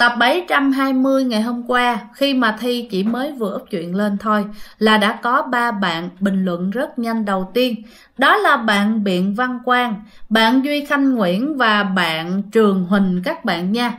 Tập 720 ngày hôm qua, khi mà Thi chỉ mới vừa ấp chuyện lên thôi, là đã có ba bạn bình luận rất nhanh đầu tiên. Đó là bạn Biện Văn Quang, bạn Duy Khanh Nguyễn và bạn Trường Huỳnh các bạn nha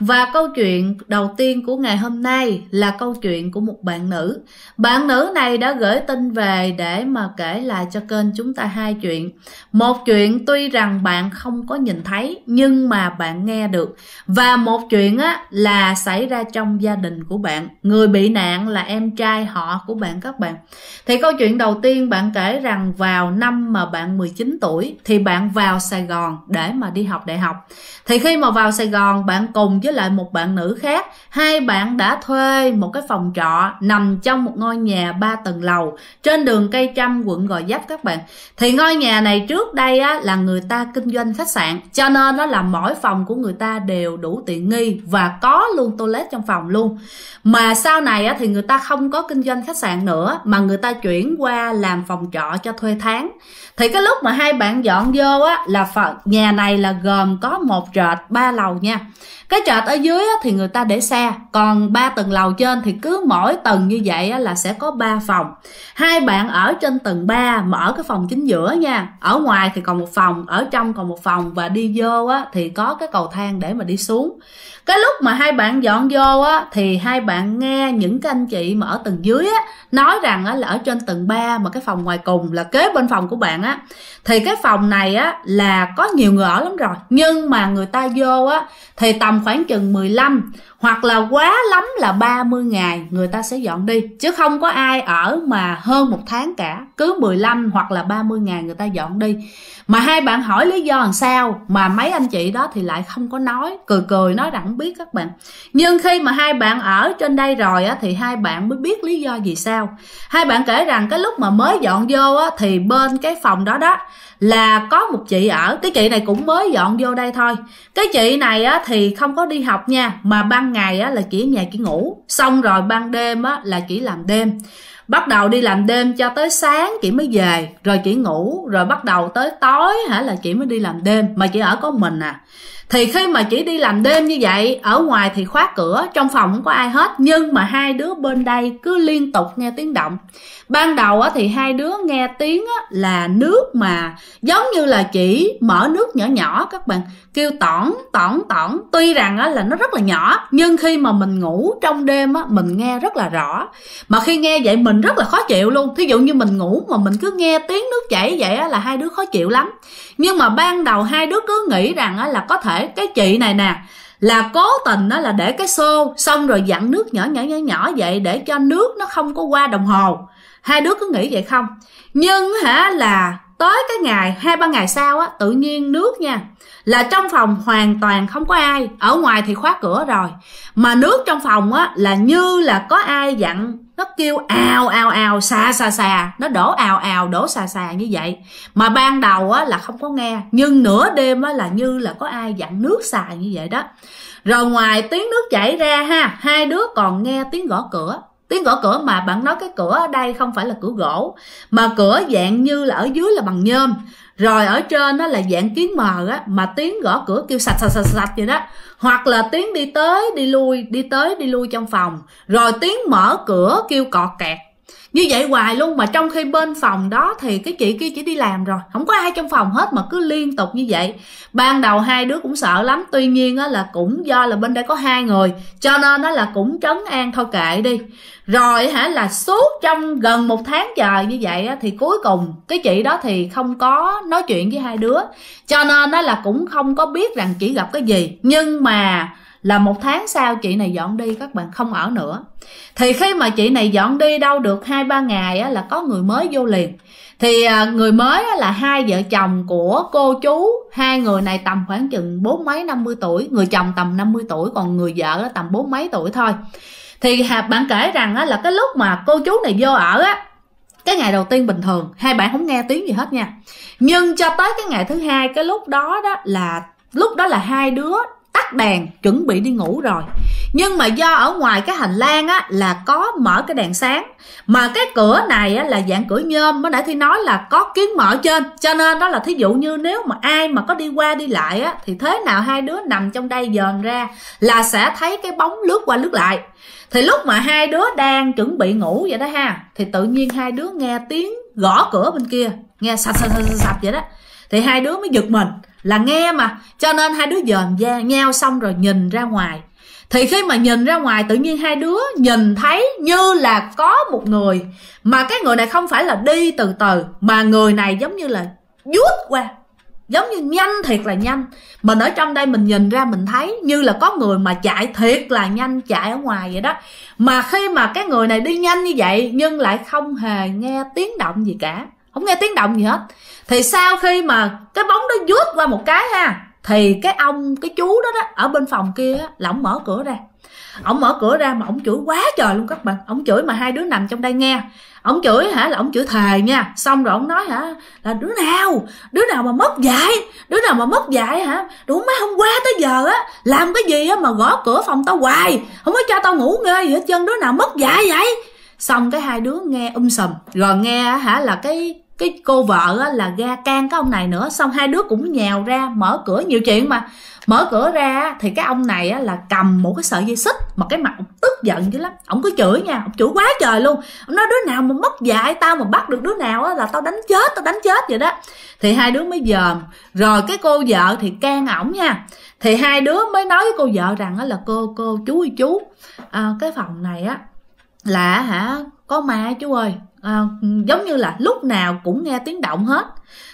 Và câu chuyện đầu tiên của ngày hôm nay là câu chuyện của một bạn nữ. Bạn nữ này đã gửi tin về để mà kể lại cho kênh chúng ta hai chuyện. Một chuyện tuy rằng bạn không có nhìn thấy nhưng mà bạn nghe được. Và một chuyện á là xảy ra trong gia đình của bạn. Người bị nạn là em trai họ của bạn các bạn. Thì câu chuyện đầu tiên bạn kể rằng vào năm mà bạn 19 tuổi thì bạn vào Sài Gòn để mà đi học đại học. Thì khi mà vào Sài Gòn bạn còn cùng với lại một bạn nữ khác hai bạn đã thuê một cái phòng trọ nằm trong một ngôi nhà ba tầng lầu trên đường cây trăm quận gò vấp các bạn thì ngôi nhà này trước đây á, là người ta kinh doanh khách sạn cho nên nó là mỗi phòng của người ta đều đủ tiện nghi và có luôn toilet trong phòng luôn mà sau này á, thì người ta không có kinh doanh khách sạn nữa mà người ta chuyển qua làm phòng trọ cho thuê tháng thì cái lúc mà hai bạn dọn vô á là nhà này là gồm có một trệt ba lầu nha cái trệt ở dưới thì người ta để xe còn ba tầng lầu trên thì cứ mỗi tầng như vậy là sẽ có ba phòng hai bạn ở trên tầng 3 mở cái phòng chính giữa nha ở ngoài thì còn một phòng ở trong còn một phòng và đi vô á thì có cái cầu thang để mà đi xuống cái lúc mà hai bạn dọn vô á thì hai bạn nghe những cái anh chị mà ở tầng dưới á nói rằng á là ở trên tầng 3 mà cái phòng ngoài cùng là kế bên phòng của bạn á thì cái phòng này á là có nhiều người ở lắm rồi nhưng mà người ta vô á thì tầm tầm khoảng chừng 15 hoặc là quá lắm là 30 ngày người ta sẽ dọn đi chứ không có ai ở mà hơn một tháng cả cứ 15 hoặc là 30 ngày người ta dọn đi mà hai bạn hỏi lý do làm sao mà mấy anh chị đó thì lại không có nói cười cười nói rằng biết các bạn nhưng khi mà hai bạn ở trên đây rồi á, thì hai bạn mới biết lý do gì sao hai bạn kể rằng cái lúc mà mới dọn vô á, thì bên cái phòng đó đó là có một chị ở cái chị này cũng mới dọn vô đây thôi cái chị này á, thì không có đi học nha mà băng ngày á, là chỉ ở nhà chỉ ngủ xong rồi ban đêm á, là chỉ làm đêm bắt đầu đi làm đêm cho tới sáng chị mới về rồi chị ngủ rồi bắt đầu tới tối hả là chị mới đi làm đêm mà chị ở có mình à thì khi mà chỉ đi làm đêm như vậy ở ngoài thì khóa cửa trong phòng không có ai hết nhưng mà hai đứa bên đây cứ liên tục nghe tiếng động ban đầu thì hai đứa nghe tiếng là nước mà giống như là chỉ mở nước nhỏ nhỏ các bạn kêu tỏn tỏn tỏn tuy rằng là nó rất là nhỏ nhưng khi mà mình ngủ trong đêm mình nghe rất là rõ mà khi nghe vậy mình rất là khó chịu luôn thí dụ như mình ngủ mà mình cứ nghe tiếng nước chảy vậy là hai đứa khó chịu lắm nhưng mà ban đầu hai đứa cứ nghĩ rằng là có thể thể cái chị này nè là cố tình đó là để cái xô xong rồi dặn nước nhỏ nhỏ nhỏ nhỏ vậy để cho nước nó không có qua đồng hồ hai đứa cứ nghĩ vậy không nhưng hả là tới cái ngày hai ba ngày sau á tự nhiên nước nha là trong phòng hoàn toàn không có ai ở ngoài thì khóa cửa rồi mà nước trong phòng á là như là có ai dặn nó kêu ào ào ào xà xà xà nó đổ ào ào đổ xà xà như vậy mà ban đầu á là không có nghe nhưng nửa đêm á là như là có ai dặn nước xài như vậy đó rồi ngoài tiếng nước chảy ra ha hai đứa còn nghe tiếng gõ cửa tiếng gõ cửa mà bạn nói cái cửa ở đây không phải là cửa gỗ mà cửa dạng như là ở dưới là bằng nhôm rồi ở trên nó là dạng kiến mờ á mà tiếng gõ cửa kêu sạch sạch sạch sạch vậy đó hoặc là tiếng đi tới đi lui đi tới đi lui trong phòng rồi tiếng mở cửa kêu cọ kẹt như vậy hoài luôn mà trong khi bên phòng đó thì cái chị kia chỉ đi làm rồi không có ai trong phòng hết mà cứ liên tục như vậy ban đầu hai đứa cũng sợ lắm tuy nhiên á là cũng do là bên đây có hai người cho nên nó là cũng trấn an thôi kệ đi rồi hả là suốt trong gần một tháng trời như vậy á, thì cuối cùng cái chị đó thì không có nói chuyện với hai đứa cho nên nó là cũng không có biết rằng chỉ gặp cái gì nhưng mà là một tháng sau chị này dọn đi các bạn không ở nữa thì khi mà chị này dọn đi đâu được hai ba ngày á, là có người mới vô liền thì à, người mới là hai vợ chồng của cô chú hai người này tầm khoảng chừng bốn mấy năm mươi tuổi người chồng tầm năm mươi tuổi còn người vợ tầm bốn mấy tuổi thôi thì bạn kể rằng là cái lúc mà cô chú này vô ở á cái ngày đầu tiên bình thường hai bạn không nghe tiếng gì hết nha nhưng cho tới cái ngày thứ hai cái lúc đó đó là lúc đó là hai đứa đèn chuẩn bị đi ngủ rồi nhưng mà do ở ngoài cái hành lang á là có mở cái đèn sáng mà cái cửa này á, là dạng cửa nhôm mới nãy thì nói là có kiến mở trên cho nên đó là thí dụ như nếu mà ai mà có đi qua đi lại á thì thế nào hai đứa nằm trong đây dòm ra là sẽ thấy cái bóng lướt qua lướt lại thì lúc mà hai đứa đang chuẩn bị ngủ vậy đó ha thì tự nhiên hai đứa nghe tiếng gõ cửa bên kia nghe sạch sạch sạch, sạch vậy đó thì hai đứa mới giật mình là nghe mà cho nên hai đứa dòm ra nhau xong rồi nhìn ra ngoài thì khi mà nhìn ra ngoài tự nhiên hai đứa nhìn thấy như là có một người mà cái người này không phải là đi từ từ mà người này giống như là vuốt qua giống như nhanh thiệt là nhanh mình ở trong đây mình nhìn ra mình thấy như là có người mà chạy thiệt là nhanh chạy ở ngoài vậy đó mà khi mà cái người này đi nhanh như vậy nhưng lại không hề nghe tiếng động gì cả không nghe tiếng động gì hết thì sau khi mà cái bóng nó vướt qua một cái ha thì cái ông cái chú đó đó ở bên phòng kia á, là ổng mở cửa ra ổng mở cửa ra mà ổng chửi quá trời luôn các bạn ổng chửi mà hai đứa nằm trong đây nghe ổng chửi hả là ổng chửi thề nha xong rồi ổng nói hả là đứa nào đứa nào mà mất dạy đứa nào mà mất dạy hả đủ mấy hôm qua tới giờ á làm cái gì á mà gõ cửa phòng tao hoài không có cho tao ngủ nghe gì hết trơn đứa nào mất dạy vậy xong cái hai đứa nghe um sùm rồi nghe hả là cái cái cô vợ á, là ga can cái ông này nữa xong hai đứa cũng nhào ra mở cửa nhiều chuyện mà mở cửa ra thì cái ông này á, là cầm một cái sợi dây xích mà cái mặt ông tức giận dữ lắm ông cứ chửi nha ông chửi quá trời luôn ông nói đứa nào mà mất dạy tao mà bắt được đứa nào á, là tao đánh chết tao đánh chết vậy đó thì hai đứa mới dòm rồi cái cô vợ thì can ổng nha thì hai đứa mới nói với cô vợ rằng á, là cô cô chú ơi chú à, cái phòng này á là hả có ma chú ơi à, giống như là lúc nào cũng nghe tiếng động hết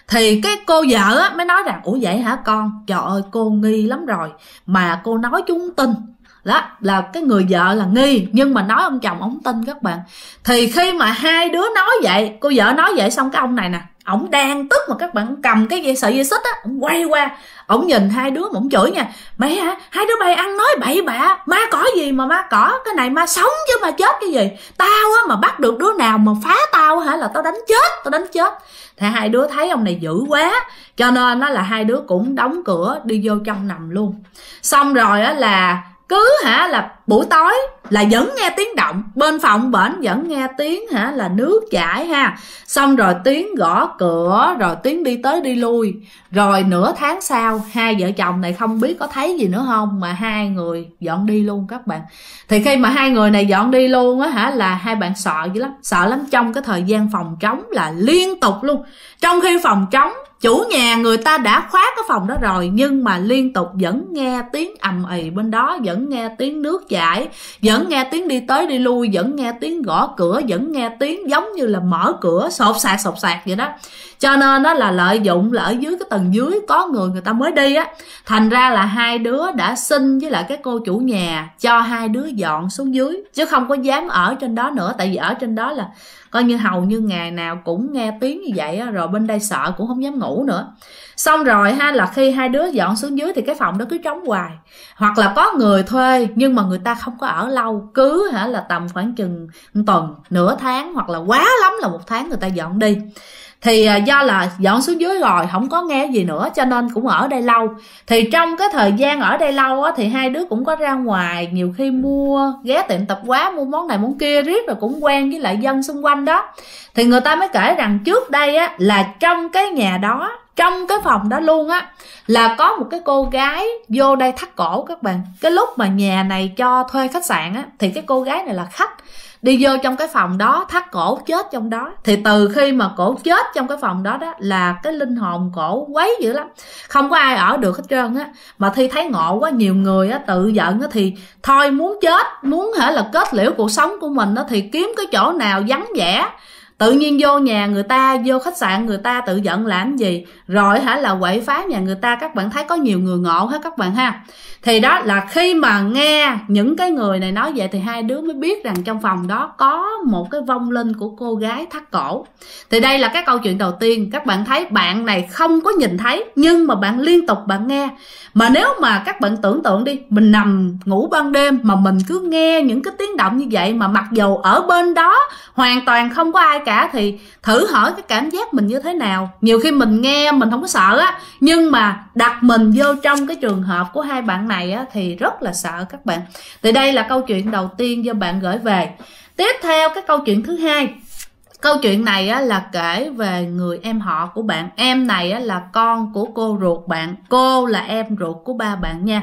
thì cái cô vợ á, mới nói rằng ủa vậy hả con trời ơi cô nghi lắm rồi mà cô nói chúng tin đó là cái người vợ là nghi nhưng mà nói ông chồng ông tin các bạn thì khi mà hai đứa nói vậy cô vợ nói vậy xong cái ông này nè ổng đang tức mà các bạn cầm cái dây sợi dây xích á ổng quay qua ổng nhìn hai đứa mà ổng chửi nha mày hả hai đứa bay ăn nói bậy bạ ma có gì mà ma cỏ cái này ma sống chứ ma chết cái gì tao á mà bắt được đứa nào mà phá tao hả là tao đánh chết tao đánh chết thì hai đứa thấy ông này dữ quá cho nên nó là hai đứa cũng đóng cửa đi vô trong nằm luôn xong rồi á là cứ hả là buổi tối là vẫn nghe tiếng động bên phòng bển vẫn nghe tiếng hả là nước chảy ha xong rồi tiếng gõ cửa rồi tiếng đi tới đi lui rồi nửa tháng sau hai vợ chồng này không biết có thấy gì nữa không mà hai người dọn đi luôn các bạn thì khi mà hai người này dọn đi luôn á hả là hai bạn sợ dữ lắm sợ lắm trong cái thời gian phòng trống là liên tục luôn trong khi phòng trống chủ nhà người ta đã khóa cái phòng đó rồi nhưng mà liên tục vẫn nghe tiếng ầm ì bên đó vẫn nghe tiếng nước chảy giải vẫn nghe tiếng đi tới đi lui vẫn nghe tiếng gõ cửa vẫn nghe tiếng giống như là mở cửa sột sạc sột sạc vậy đó cho nên đó là lợi dụng là ở dưới cái tầng dưới có người người ta mới đi á thành ra là hai đứa đã xin với lại cái cô chủ nhà cho hai đứa dọn xuống dưới chứ không có dám ở trên đó nữa tại vì ở trên đó là coi như hầu như ngày nào cũng nghe tiếng như vậy á, rồi bên đây sợ cũng không dám ngủ nữa xong rồi ha là khi hai đứa dọn xuống dưới thì cái phòng đó cứ trống hoài hoặc là có người thuê nhưng mà người ta không có ở lâu cứ hả là tầm khoảng chừng tuần nửa tháng hoặc là quá lắm là một tháng người ta dọn đi thì à, do là dọn xuống dưới rồi không có nghe gì nữa cho nên cũng ở đây lâu thì trong cái thời gian ở đây lâu á, thì hai đứa cũng có ra ngoài nhiều khi mua ghé tiệm tập quá mua món này món kia riết rồi cũng quen với lại dân xung quanh đó thì người ta mới kể rằng trước đây á, là trong cái nhà đó trong cái phòng đó luôn á là có một cái cô gái vô đây thắt cổ các bạn cái lúc mà nhà này cho thuê khách sạn á thì cái cô gái này là khách đi vô trong cái phòng đó thắt cổ chết trong đó thì từ khi mà cổ chết trong cái phòng đó đó là cái linh hồn cổ quấy dữ lắm không có ai ở được hết trơn á mà thi thấy ngộ quá nhiều người á tự giận á thì thôi muốn chết muốn hả là kết liễu cuộc sống của mình á thì kiếm cái chỗ nào vắng vẻ tự nhiên vô nhà người ta vô khách sạn người ta tự giận làm gì rồi hả là quậy phá nhà người ta các bạn thấy có nhiều người ngộ hết các bạn ha thì đó là khi mà nghe những cái người này nói vậy thì hai đứa mới biết rằng trong phòng đó có một cái vong linh của cô gái thắt cổ thì đây là cái câu chuyện đầu tiên các bạn thấy bạn này không có nhìn thấy nhưng mà bạn liên tục bạn nghe mà nếu mà các bạn tưởng tượng đi mình nằm ngủ ban đêm mà mình cứ nghe những cái tiếng động như vậy mà mặc dù ở bên đó hoàn toàn không có ai cả thì thử hỏi cái cảm giác mình như thế nào nhiều khi mình nghe mình không có sợ á nhưng mà đặt mình vô trong cái trường hợp của hai bạn này á thì rất là sợ các bạn thì đây là câu chuyện đầu tiên do bạn gửi về tiếp theo cái câu chuyện thứ hai câu chuyện này á, là kể về người em họ của bạn em này á, là con của cô ruột bạn cô là em ruột của ba bạn nha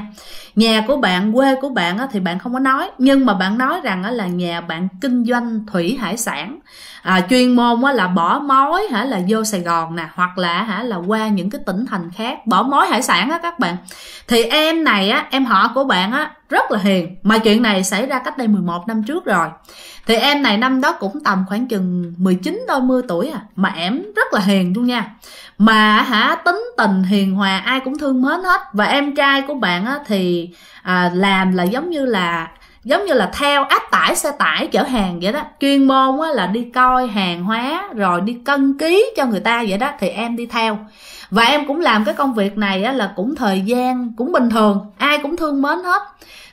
nhà của bạn quê của bạn á, thì bạn không có nói nhưng mà bạn nói rằng á, là nhà bạn kinh doanh thủy hải sản à, chuyên môn á là bỏ mối hả là vô sài gòn nè hoặc là hả là qua những cái tỉnh thành khác bỏ mối hải sản á các bạn thì em này á em họ của bạn á rất là hiền mà chuyện này xảy ra cách đây 11 năm trước rồi thì em này năm đó cũng tầm khoảng chừng 19 đôi mươi tuổi à mà em rất là hiền luôn nha mà hả tính tình hiền hòa ai cũng thương mến hết và em trai của bạn á thì à, làm là giống như là giống như là theo áp tải xe tải chở hàng vậy đó chuyên môn á, là đi coi hàng hóa rồi đi cân ký cho người ta vậy đó thì em đi theo và em cũng làm cái công việc này á, là cũng thời gian cũng bình thường ai cũng thương mến hết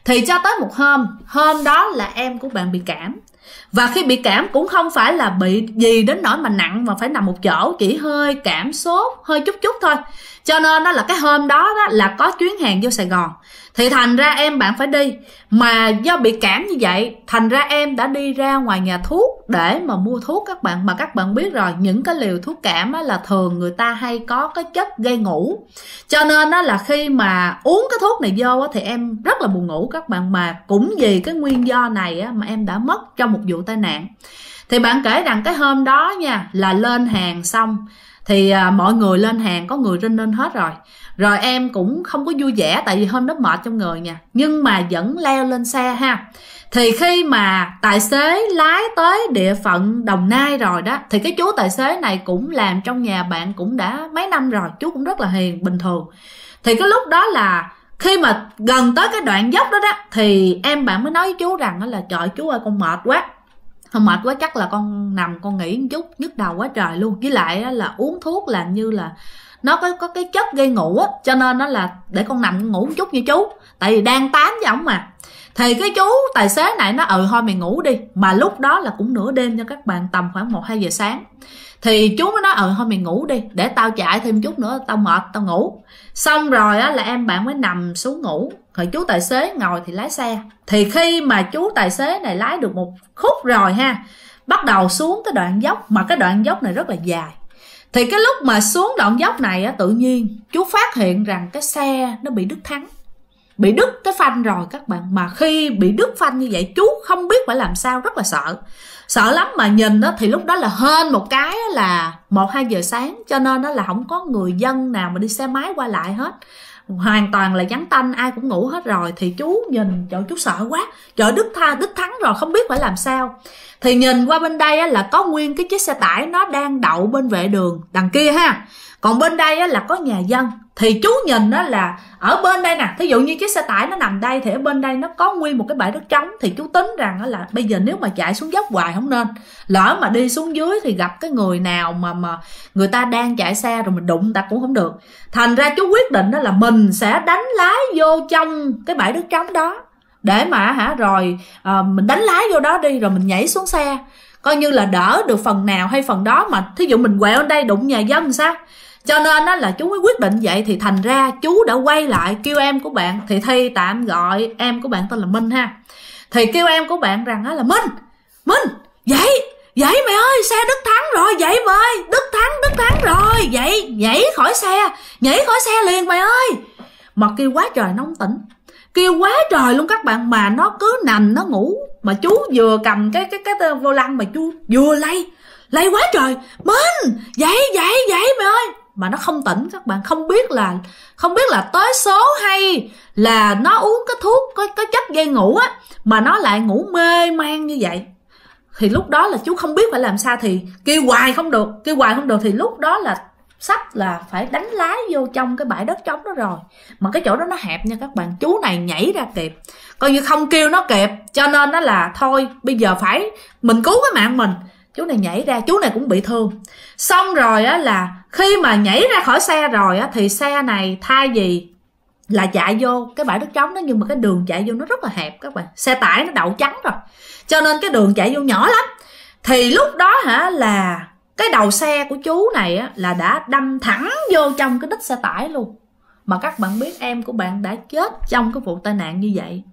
thì cho tới một hôm hôm đó là em của bạn bị cảm và khi bị cảm cũng không phải là bị gì đến nỗi mà nặng mà phải nằm một chỗ chỉ hơi cảm sốt hơi chút chút thôi cho nên đó là cái hôm đó, đó là có chuyến hàng vô sài gòn thì thành ra em bạn phải đi mà do bị cảm như vậy thành ra em đã đi ra ngoài nhà thuốc để mà mua thuốc các bạn mà các bạn biết rồi những cái liều thuốc cảm á, là thường người ta hay có cái chất gây ngủ cho nên á, là khi mà uống cái thuốc này vô á, thì em rất là buồn ngủ các bạn mà cũng vì cái nguyên do này á, mà em đã mất trong một vụ tai nạn thì bạn kể rằng cái hôm đó nha là lên hàng xong thì à, mọi người lên hàng có người rinh lên hết rồi rồi em cũng không có vui vẻ tại vì hôm đó mệt trong người nha nhưng mà vẫn leo lên xe ha thì khi mà tài xế lái tới địa phận đồng nai rồi đó thì cái chú tài xế này cũng làm trong nhà bạn cũng đã mấy năm rồi chú cũng rất là hiền bình thường thì cái lúc đó là khi mà gần tới cái đoạn dốc đó đó thì em bạn mới nói với chú rằng đó là trời chú ơi con mệt quá thôi mệt quá chắc là con nằm con nghỉ một chút nhức đầu quá trời luôn với lại là uống thuốc làm như là nó có có cái chất gây ngủ á cho nên nó là để con nằm ngủ một chút như chú tại vì đang tán với ổng mà thì cái chú tài xế này nó ừ thôi mày ngủ đi mà lúc đó là cũng nửa đêm cho các bạn tầm khoảng 1 2 giờ sáng thì chú mới nói ừ thôi mày ngủ đi để tao chạy thêm chút nữa tao mệt tao ngủ xong rồi á là em bạn mới nằm xuống ngủ rồi chú tài xế ngồi thì lái xe thì khi mà chú tài xế này lái được một khúc rồi ha bắt đầu xuống cái đoạn dốc mà cái đoạn dốc này rất là dài thì cái lúc mà xuống đoạn dốc này á tự nhiên chú phát hiện rằng cái xe nó bị đứt thắng bị đứt cái phanh rồi các bạn mà khi bị đứt phanh như vậy chú không biết phải làm sao rất là sợ sợ lắm mà nhìn đó thì lúc đó là hên một cái là một hai giờ sáng cho nên nó là không có người dân nào mà đi xe máy qua lại hết hoàn toàn là vắng tanh ai cũng ngủ hết rồi thì chú nhìn chỗ chú sợ quá chỗ đức tha đức thắng rồi không biết phải làm sao thì nhìn qua bên đây là có nguyên cái chiếc xe tải nó đang đậu bên vệ đường đằng kia ha còn bên đây là có nhà dân thì chú nhìn đó là ở bên đây nè thí dụ như chiếc xe tải nó nằm đây thì ở bên đây nó có nguyên một cái bãi đất trống thì chú tính rằng đó là bây giờ nếu mà chạy xuống dốc hoài không nên lỡ mà đi xuống dưới thì gặp cái người nào mà mà người ta đang chạy xe rồi mình đụng ta cũng không được thành ra chú quyết định đó là mình sẽ đánh lái vô trong cái bãi đất trống đó để mà hả rồi à, mình đánh lái vô đó đi rồi mình nhảy xuống xe coi như là đỡ được phần nào hay phần đó mà thí dụ mình quẹo ở đây đụng nhà dân sao cho nên á là chú mới quyết định vậy thì thành ra chú đã quay lại kêu em của bạn thì thi tạm gọi em của bạn tên là minh ha thì kêu em của bạn rằng á là minh minh dậy dậy mày ơi xe đức thắng rồi dậy mày đức thắng đức thắng rồi dậy nhảy khỏi xe nhảy khỏi xe liền mày ơi mà kêu quá trời nóng tỉnh kêu quá trời luôn các bạn mà nó cứ nằm nó ngủ mà chú vừa cầm cái cái cái vô lăng mà chú vừa lay lay quá trời minh dậy dậy dậy mày ơi mà nó không tỉnh các bạn không biết là không biết là tới số hay là nó uống cái thuốc có cái chất gây ngủ á mà nó lại ngủ mê man như vậy thì lúc đó là chú không biết phải làm sao thì kêu hoài không được kêu hoài không được thì lúc đó là sắp là phải đánh lái vô trong cái bãi đất trống đó rồi mà cái chỗ đó nó hẹp nha các bạn chú này nhảy ra kịp coi như không kêu nó kịp cho nên nó là thôi bây giờ phải mình cứu cái mạng mình chú này nhảy ra chú này cũng bị thương xong rồi á là khi mà nhảy ra khỏi xe rồi á thì xe này thay vì là chạy vô cái bãi đất trống đó nhưng mà cái đường chạy vô nó rất là hẹp các bạn xe tải nó đậu trắng rồi cho nên cái đường chạy vô nhỏ lắm thì lúc đó hả là cái đầu xe của chú này á, là đã đâm thẳng vô trong cái đít xe tải luôn mà các bạn biết em của bạn đã chết trong cái vụ tai nạn như vậy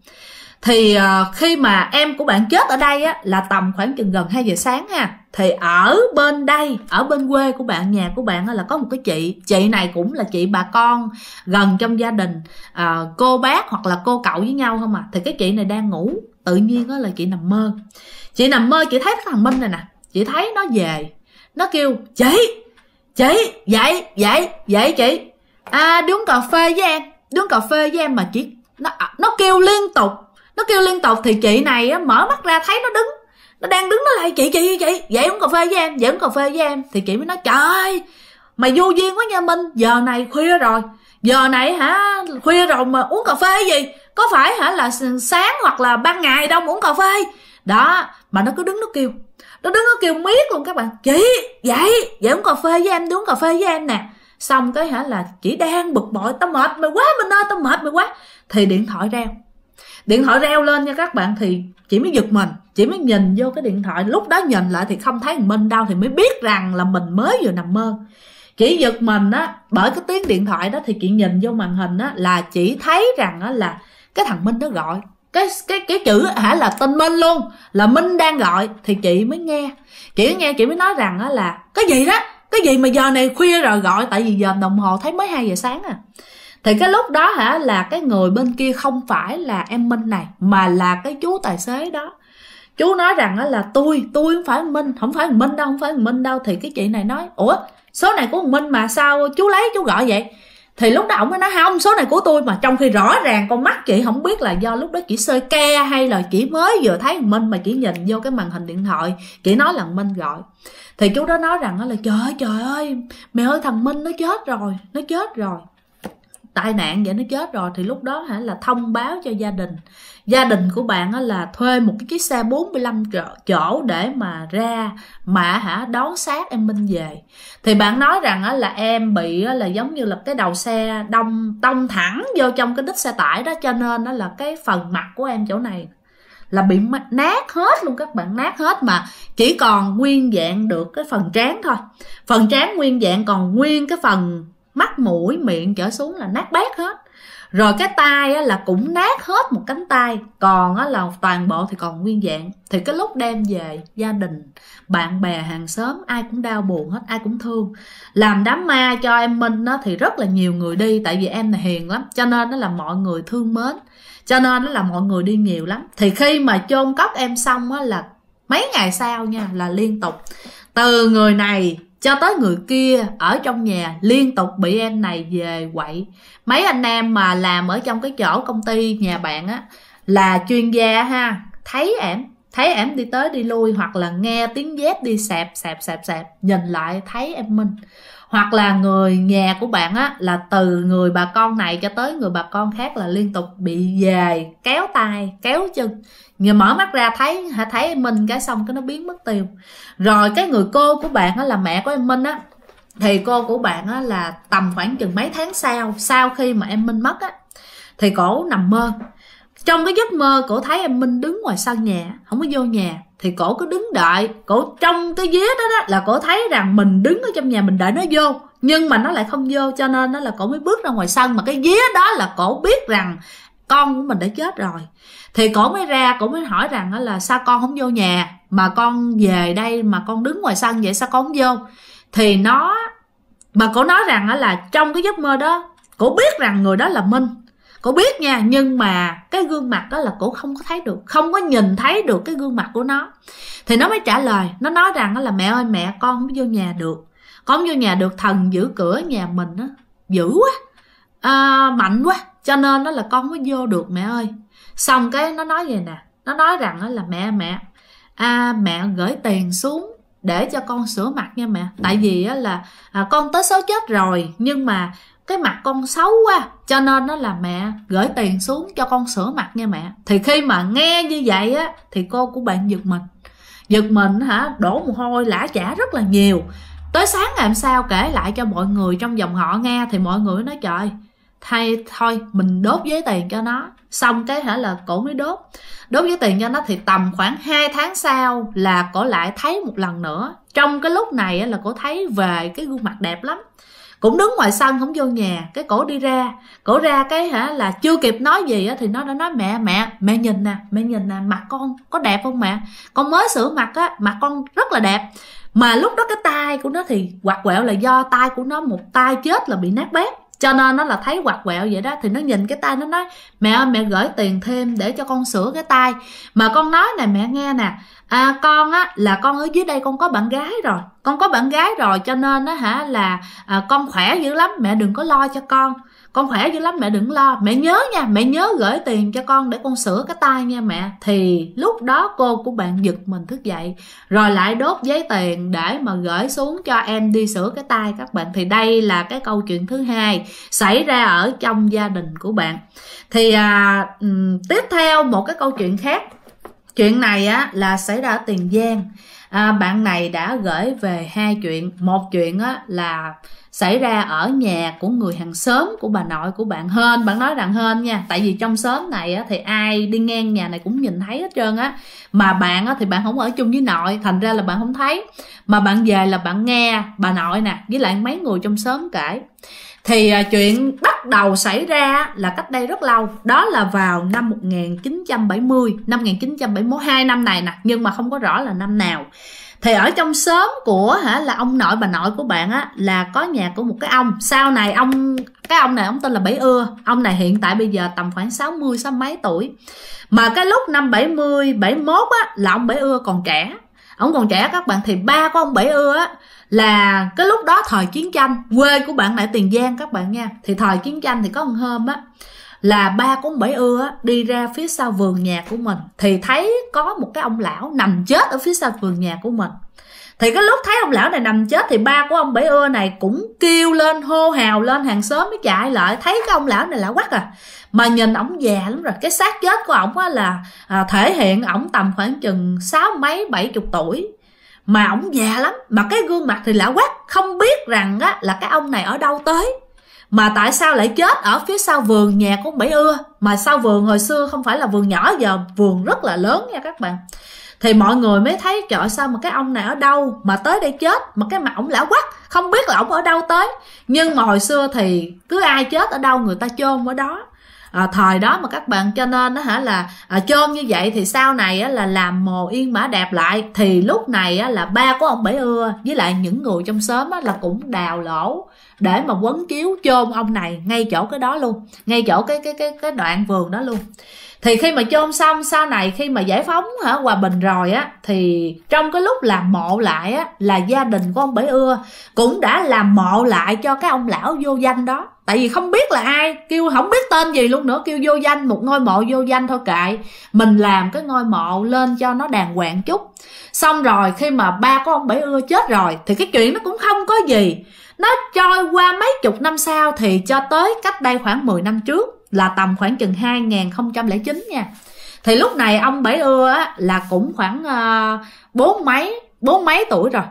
thì ờ, khi mà em của bạn chết ở đây á là tầm khoảng chừng gần 2 giờ sáng ha thì ở bên đây ở bên quê của bạn nhà của bạn là có một cái chị chị này cũng là chị bà con gần trong gia đình ờ, cô bác hoặc là cô cậu với nhau không à thì cái chị này đang ngủ tự nhiên đó là chị nằm mơ chị nằm mơ chị thấy cái thằng minh này nè chị thấy nó về nó kêu chị chị dậy dậy dậy chị à đi uống cà phê với em đi uống cà phê với em mà chị nó nó kêu liên tục nó kêu liên tục thì chị này á, mở mắt ra thấy nó đứng nó đang đứng nó lại chị chị chị vậy uống cà phê với em vậy uống cà phê với em thì chị mới nói trời ơi, mày vô duyên quá nha minh giờ này khuya rồi giờ này hả khuya rồi mà uống cà phê gì có phải hả là sáng hoặc là ban ngày đâu mà uống cà phê đó mà nó cứ đứng nó kêu nó đứng nó kêu miết luôn các bạn chị vậy vậy uống cà phê với em đi uống cà phê với em nè xong cái hả là chỉ đang bực bội tao mệt mày quá mình ơi tao mệt mày quá thì điện thoại reo điện thoại reo lên nha các bạn thì chị mới giật mình chị mới nhìn vô cái điện thoại lúc đó nhìn lại thì không thấy minh đâu thì mới biết rằng là mình mới vừa nằm mơ chị giật mình á bởi cái tiếng điện thoại đó thì chị nhìn vô màn hình á là chị thấy rằng á là cái thằng minh nó gọi cái cái cái chữ hả là tên minh luôn là minh đang gọi thì chị mới nghe chị nghe chị mới nói rằng á là cái gì đó cái gì mà giờ này khuya rồi gọi tại vì giờ đồng hồ thấy mới 2 giờ sáng à thì cái lúc đó hả là cái người bên kia không phải là em minh này mà là cái chú tài xế đó chú nói rằng là tôi tôi không phải minh không phải minh đâu không phải minh đâu thì cái chị này nói ủa số này của minh mà sao chú lấy chú gọi vậy thì lúc đó ổng mới nói không số này của tôi mà trong khi rõ ràng con mắt chị không biết là do lúc đó chị sơi ke hay là chị mới vừa thấy minh mà chị nhìn vô cái màn hình điện thoại chị nói là minh gọi thì chú đó nói rằng là trời ơi trời ơi mẹ ơi thằng minh nó chết rồi nó chết rồi tai nạn vậy nó chết rồi thì lúc đó hả là thông báo cho gia đình gia đình của bạn là thuê một cái chiếc xe 45 chỗ để mà ra mà hả đón xác em Minh về thì bạn nói rằng á là em bị là giống như là cái đầu xe đông tông thẳng vô trong cái đít xe tải đó cho nên nó là cái phần mặt của em chỗ này là bị nát hết luôn các bạn nát hết mà chỉ còn nguyên dạng được cái phần trán thôi phần trán nguyên dạng còn nguyên cái phần mắt mũi miệng trở xuống là nát bét hết rồi cái tay là cũng nát hết một cánh tay còn là toàn bộ thì còn nguyên dạng thì cái lúc đem về gia đình bạn bè hàng xóm ai cũng đau buồn hết ai cũng thương làm đám ma cho em minh á, thì rất là nhiều người đi tại vì em là hiền lắm cho nên nó là mọi người thương mến cho nên nó là mọi người đi nhiều lắm thì khi mà chôn cất em xong á, là mấy ngày sau nha là liên tục từ người này cho tới người kia ở trong nhà liên tục bị em này về quậy mấy anh em mà làm ở trong cái chỗ công ty nhà bạn á là chuyên gia ha thấy em thấy em đi tới đi lui hoặc là nghe tiếng dép đi sạp sạp sạp sạp nhìn lại thấy em minh hoặc là người nhà của bạn á là từ người bà con này cho tới người bà con khác là liên tục bị về kéo tay kéo chân người mở mắt ra thấy hả thấy em minh cái xong cái nó biến mất tiêu rồi cái người cô của bạn á là mẹ của em minh á thì cô của bạn á là tầm khoảng chừng mấy tháng sau sau khi mà em minh mất á thì cổ nằm mơ trong cái giấc mơ cổ thấy em minh đứng ngoài sân nhà không có vô nhà thì cổ cứ đứng đợi cổ trong cái vía đó đó là cổ thấy rằng mình đứng ở trong nhà mình đợi nó vô nhưng mà nó lại không vô cho nên nó là cổ mới bước ra ngoài sân mà cái vía đó là cổ biết rằng con của mình đã chết rồi thì cổ mới ra cổ mới hỏi rằng là sao con không vô nhà mà con về đây mà con đứng ngoài sân vậy sao con không vô thì nó mà cổ nói rằng là trong cái giấc mơ đó cổ biết rằng người đó là minh cổ biết nha nhưng mà cái gương mặt đó là cổ không có thấy được không có nhìn thấy được cái gương mặt của nó thì nó mới trả lời nó nói rằng là mẹ ơi mẹ con không vô nhà được con không vô nhà được thần giữ cửa nhà mình á dữ quá à, mạnh quá cho nên nó là con mới vô được mẹ ơi xong cái nó nói vậy nè nó nói rằng là mẹ mẹ à, mẹ gửi tiền xuống để cho con sửa mặt nha mẹ tại vì á, là à, con tới số chết rồi nhưng mà cái mặt con xấu quá cho nên nó là mẹ gửi tiền xuống cho con sửa mặt nha mẹ thì khi mà nghe như vậy á thì cô của bạn giật mình giật mình hả đổ mồ hôi lã chả rất là nhiều tới sáng ngày hôm sau kể lại cho mọi người trong dòng họ nghe thì mọi người nói trời thay thôi mình đốt giấy tiền cho nó xong cái hả là cổ mới đốt đốt giấy tiền cho nó thì tầm khoảng 2 tháng sau là cổ lại thấy một lần nữa trong cái lúc này là cổ thấy về cái gương mặt đẹp lắm cũng đứng ngoài sân không vô nhà cái cổ đi ra cổ ra cái hả là chưa kịp nói gì á thì nó đã nói mẹ mẹ mẹ nhìn nè mẹ nhìn nè mặt con có đẹp không mẹ con mới sửa mặt á mặt con rất là đẹp mà lúc đó cái tay của nó thì quạt quẹo là do tay của nó một tay chết là bị nát bét cho nên nó là thấy quạt quẹo vậy đó thì nó nhìn cái tay nó nói mẹ ơi mẹ gửi tiền thêm để cho con sửa cái tay mà con nói nè mẹ nghe nè à, con á là con ở dưới đây con có bạn gái rồi con có bạn gái rồi cho nên á hả là à, con khỏe dữ lắm mẹ đừng có lo cho con con khỏe dữ lắm mẹ đừng lo mẹ nhớ nha mẹ nhớ gửi tiền cho con để con sửa cái tay nha mẹ thì lúc đó cô của bạn giật mình thức dậy rồi lại đốt giấy tiền để mà gửi xuống cho em đi sửa cái tay các bạn thì đây là cái câu chuyện thứ hai xảy ra ở trong gia đình của bạn thì à, tiếp theo một cái câu chuyện khác chuyện này á là xảy ra ở tiền giang à, bạn này đã gửi về hai chuyện một chuyện á là xảy ra ở nhà của người hàng xóm của bà nội của bạn hên bạn nói rằng hên nha tại vì trong xóm này á, thì ai đi ngang nhà này cũng nhìn thấy hết trơn á mà bạn á, thì bạn không ở chung với nội thành ra là bạn không thấy mà bạn về là bạn nghe bà nội nè với lại mấy người trong xóm kể thì à, chuyện bắt đầu xảy ra là cách đây rất lâu đó là vào năm 1970 năm 1972 năm này nè nhưng mà không có rõ là năm nào thì ở trong xóm của hả là ông nội bà nội của bạn á là có nhà của một cái ông sau này ông cái ông này ông tên là Bảy Ưa ông này hiện tại bây giờ tầm khoảng 60 sáu mấy tuổi mà cái lúc năm 70 71 á là ông Bảy Ưa còn trẻ ông còn trẻ các bạn thì ba của ông Bảy Ưa á là cái lúc đó thời chiến tranh quê của bạn lại Tiền Giang các bạn nha thì thời chiến tranh thì có ông hôm á là ba của ông bảy ưa đi ra phía sau vườn nhà của mình thì thấy có một cái ông lão nằm chết ở phía sau vườn nhà của mình thì cái lúc thấy ông lão này nằm chết thì ba của ông bảy ưa này cũng kêu lên hô hào lên hàng xóm mới chạy lại thấy cái ông lão này lão quắc à mà nhìn ổng già lắm rồi cái xác chết của ổng á là à, thể hiện ổng tầm khoảng chừng sáu mấy bảy chục tuổi mà ổng già lắm mà cái gương mặt thì lão quắc không biết rằng á là cái ông này ở đâu tới mà tại sao lại chết ở phía sau vườn nhà của Mỹ ưa mà sau vườn hồi xưa không phải là vườn nhỏ giờ vườn rất là lớn nha các bạn thì mọi người mới thấy trời sao mà cái ông này ở đâu mà tới đây chết mà cái mặt ổng lão quắc không biết là ổng ở đâu tới nhưng mà hồi xưa thì cứ ai chết ở đâu người ta chôn ở đó à, thời đó mà các bạn cho nên á hả là à, chôn như vậy thì sau này á, là làm mồ yên mã đẹp lại thì lúc này á, là ba của ông bảy ưa với lại những người trong xóm á, là cũng đào lỗ để mà quấn chiếu chôn ông này ngay chỗ cái đó luôn ngay chỗ cái cái cái cái đoạn vườn đó luôn thì khi mà chôn xong sau này khi mà giải phóng hả hòa bình rồi á thì trong cái lúc làm mộ lại á là gia đình của ông bảy ưa cũng đã làm mộ lại cho cái ông lão vô danh đó tại vì không biết là ai kêu không biết tên gì luôn nữa kêu vô danh một ngôi mộ vô danh thôi kệ mình làm cái ngôi mộ lên cho nó đàng hoàng chút xong rồi khi mà ba của ông bảy ưa chết rồi thì cái chuyện nó cũng không có gì nó trôi qua mấy chục năm sau thì cho tới cách đây khoảng 10 năm trước là tầm khoảng chừng 2009 nha thì lúc này ông bảy ưa á, là cũng khoảng ờ, bốn mấy bốn mấy tuổi rồi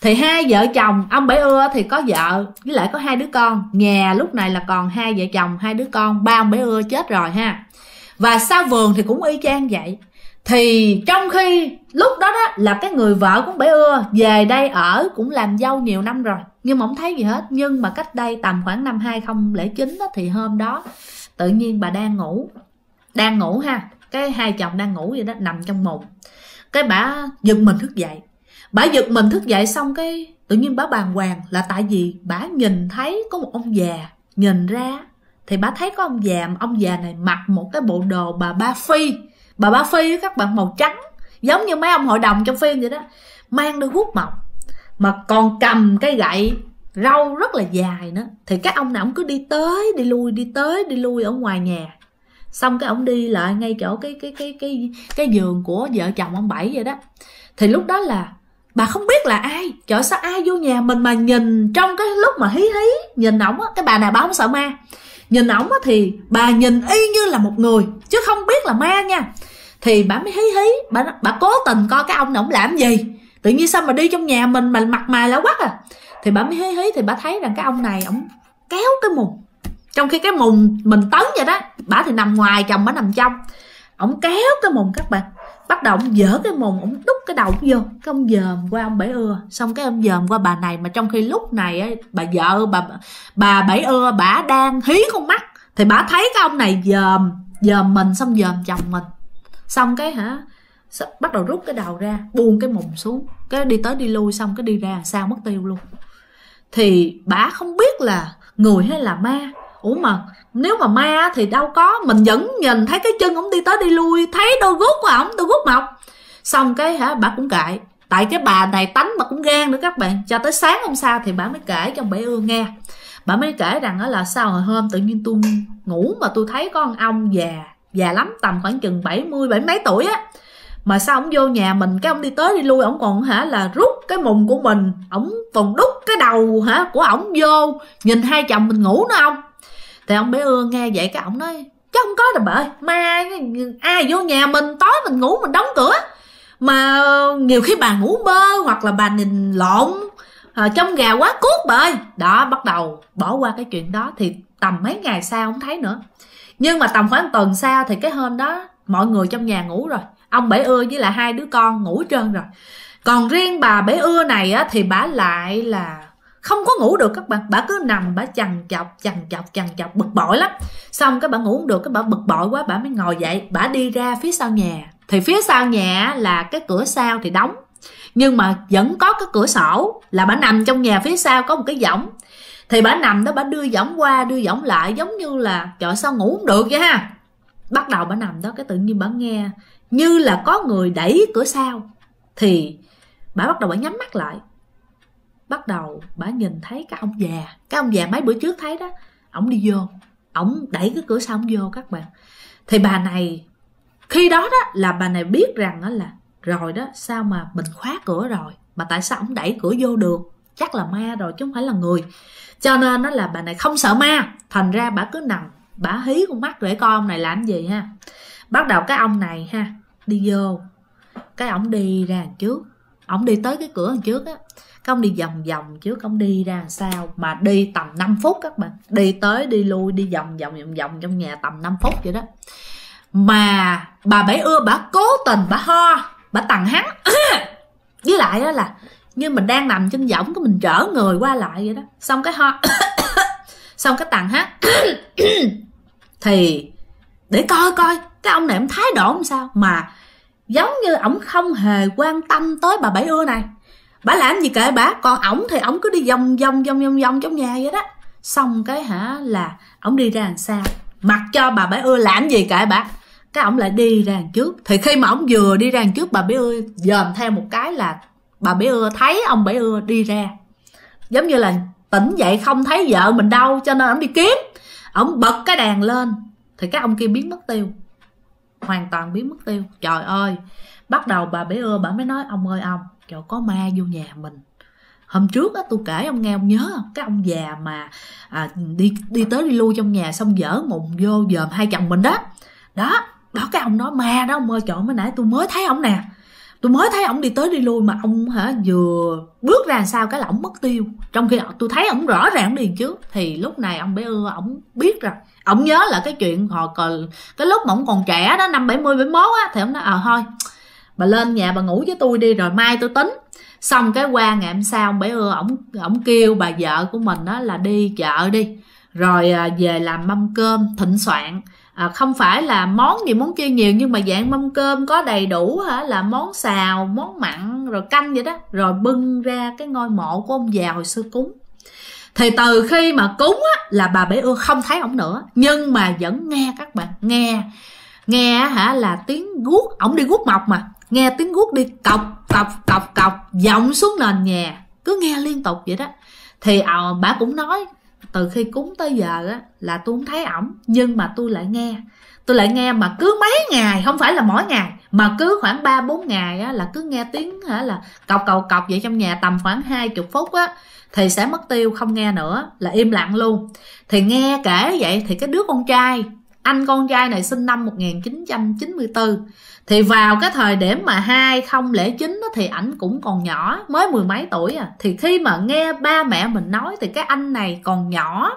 thì hai vợ chồng ông bảy ưa thì có vợ với lại có hai đứa con nhà lúc này là còn hai vợ chồng hai đứa con ba ông bảy ưa chết rồi ha và sau vườn thì cũng y chang vậy thì trong khi lúc đó đó là cái người vợ cũng bảy ưa về đây ở cũng làm dâu nhiều năm rồi nhưng mà không thấy gì hết nhưng mà cách đây tầm khoảng năm 2009 đó thì hôm đó tự nhiên bà đang ngủ đang ngủ ha cái hai chồng đang ngủ vậy đó nằm trong một cái bà giật mình thức dậy bà giật mình thức dậy xong cái tự nhiên bà bàng hoàng là tại vì bà nhìn thấy có một ông già nhìn ra thì bà thấy có ông già mà ông già này mặc một cái bộ đồ bà ba phi bà ba phi các bạn màu trắng giống như mấy ông hội đồng trong phim vậy đó mang đôi guốc mộc mà còn cầm cái gậy rau rất là dài nữa thì các ông này ông cứ đi tới đi lui đi tới đi lui ở ngoài nhà xong cái ông đi lại ngay chỗ cái cái cái cái cái giường của vợ chồng ông bảy vậy đó thì lúc đó là bà không biết là ai trời sao ai vô nhà mình mà nhìn trong cái lúc mà hí hí nhìn ổng á cái bà nào bà không sợ ma nhìn ổng á thì bà nhìn y như là một người chứ không biết là ma nha thì bà mới hí hí bà bà cố tình coi cái ông này ổng làm gì tự nhiên sao mà đi trong nhà mình mà mặt mày lá quắc à thì bà mới hí hí thì bà thấy rằng cái ông này ông kéo cái mùng trong khi cái mùng mình tấn vậy đó bà thì nằm ngoài chồng bà nằm trong ông kéo cái mùng các bạn bắt đầu ông dở cái mùng ông đút cái đầu vô cái ông dòm qua ông bảy ưa xong cái ông dòm qua bà này mà trong khi lúc này ấy, bà vợ bà bà bảy ưa bà đang hí con mắt thì bà thấy cái ông này dòm dòm mình xong dòm chồng mình xong cái hả bắt đầu rút cái đầu ra buông cái mùng xuống cái đi tới đi lui xong cái đi ra sao mất tiêu luôn thì bà không biết là người hay là ma ủa mà nếu mà ma thì đâu có mình vẫn nhìn thấy cái chân ổng đi tới đi lui thấy đôi guốc của ổng đôi guốc mọc xong cái hả bà cũng cãi tại cái bà này tánh mà cũng gan nữa các bạn cho tới sáng hôm sau thì bà mới kể cho bà ương nghe bà mới kể rằng đó là sao hồi hôm tự nhiên tôi ngủ mà tôi thấy có con ông già già lắm tầm khoảng chừng 70 bảy mấy tuổi á mà sao ông vô nhà mình cái ông đi tới đi lui ổng còn hả là rút cái mùng của mình ổng còn đút cái đầu hả của ổng vô nhìn hai chồng mình ngủ nữa không thì ông bé ưa nghe vậy cái ổng nói chứ không có đâu bà ơi ma ai vô nhà mình tối mình ngủ mình đóng cửa mà nhiều khi bà ngủ mơ hoặc là bà nhìn lộn à, trong gà quá cuốc bà ơi đó bắt đầu bỏ qua cái chuyện đó thì tầm mấy ngày sau không thấy nữa nhưng mà tầm khoảng tuần sau thì cái hôm đó mọi người trong nhà ngủ rồi ông bể ưa với là hai đứa con ngủ trơn rồi còn riêng bà bể ưa này á, thì bà lại là không có ngủ được các bạn bà cứ nằm bà chằn chọc chằn chọc chằn chọc bực bội lắm xong cái bà ngủ không được cái bà bực bội quá bà mới ngồi dậy bà đi ra phía sau nhà thì phía sau nhà là cái cửa sau thì đóng nhưng mà vẫn có cái cửa sổ là bà nằm trong nhà phía sau có một cái võng thì bà nằm đó bà đưa võng qua đưa võng lại giống như là trời sao ngủ không được vậy ha bắt đầu bà nằm đó cái tự nhiên bà nghe như là có người đẩy cửa sau thì bà bắt đầu bà nhắm mắt lại bắt đầu bà nhìn thấy cái ông già cái ông già mấy bữa trước thấy đó ổng đi vô ổng đẩy cái cửa sau ổng vô các bạn thì bà này khi đó đó là bà này biết rằng đó là rồi đó sao mà mình khóa cửa rồi mà tại sao ổng đẩy cửa vô được chắc là ma rồi chứ không phải là người cho nên nó là bà này không sợ ma thành ra bà cứ nằm bà hí con mắt để coi ông này làm gì ha bắt đầu cái ông này ha đi vô cái ổng đi ra trước ổng đi tới cái cửa đằng trước á cái ông đi vòng vòng trước ông đi ra sao mà đi tầm 5 phút các bạn đi tới đi lui đi vòng vòng vòng vòng trong nhà tầm 5 phút vậy đó mà bà bảy ưa bà cố tình bà ho bà tằng hắn với lại đó là như mình đang nằm trên võng của mình trở người qua lại vậy đó xong cái ho xong cái tằng hát, thì để coi coi cái ông này ông thái độ ông sao mà giống như ổng không hề quan tâm tới bà bảy ưa này bà làm gì kệ bà còn ổng thì ổng cứ đi vòng vòng vòng vòng vòng trong nhà vậy đó xong cái hả là ổng đi ra làm sao mặc cho bà bảy ưa làm gì kệ bà cái ổng lại đi ra đằng trước thì khi mà ổng vừa đi ra đằng trước bà bảy ưa dòm theo một cái là bà bảy ưa thấy ông bảy ưa đi ra giống như là tỉnh dậy không thấy vợ mình đâu cho nên ổng đi kiếm ổng bật cái đèn lên thì các ông kia biến mất tiêu hoàn toàn biến mất tiêu trời ơi bắt đầu bà bé ưa bà mới nói ông ơi ông chỗ có ma vô nhà mình hôm trước á tôi kể ông nghe ông nhớ không cái ông già mà à, đi đi tới đi lui trong nhà xong dở mùng vô dòm hai chồng mình đó đó đó cái ông đó ma đó ông ơi chỗ mới nãy tôi mới thấy ông nè tôi mới thấy ổng đi tới đi lui mà ông hả vừa bước ra sao cái là ổng mất tiêu trong khi tôi thấy ổng rõ ràng ổng đi chứ thì lúc này ông bé ưa ổng biết rồi ổng nhớ là cái chuyện họ còn cái lúc mà ổng còn trẻ đó năm bảy mươi bảy mốt á thì ổng nói ờ à, thôi bà lên nhà bà ngủ với tôi đi rồi mai tôi tính xong cái qua ngày hôm sau ông bé ưa ổng ổng kêu bà vợ của mình á là đi chợ đi rồi à, về làm mâm cơm thịnh soạn à, không phải là món gì món chi nhiều nhưng mà dạng mâm cơm có đầy đủ hả là món xào món mặn rồi canh vậy đó rồi bưng ra cái ngôi mộ của ông già hồi xưa cúng thì từ khi mà cúng á, là bà bể ưa không thấy ổng nữa nhưng mà vẫn nghe các bạn nghe nghe hả là tiếng guốc ổng đi guốc mọc mà nghe tiếng guốc đi cọc cọc cọc cọc vọng xuống nền nhà cứ nghe liên tục vậy đó thì à, bà cũng nói từ khi cúng tới giờ á là tôi không thấy ổng nhưng mà tôi lại nghe tôi lại nghe mà cứ mấy ngày không phải là mỗi ngày mà cứ khoảng ba bốn ngày á là cứ nghe tiếng hả là cọc cọc cọc vậy trong nhà tầm khoảng hai chục phút á thì sẽ mất tiêu không nghe nữa là im lặng luôn thì nghe kể vậy thì cái đứa con trai anh con trai này sinh năm 1994 thì vào cái thời điểm mà 2009 đó thì ảnh cũng còn nhỏ mới mười mấy tuổi à thì khi mà nghe ba mẹ mình nói thì cái anh này còn nhỏ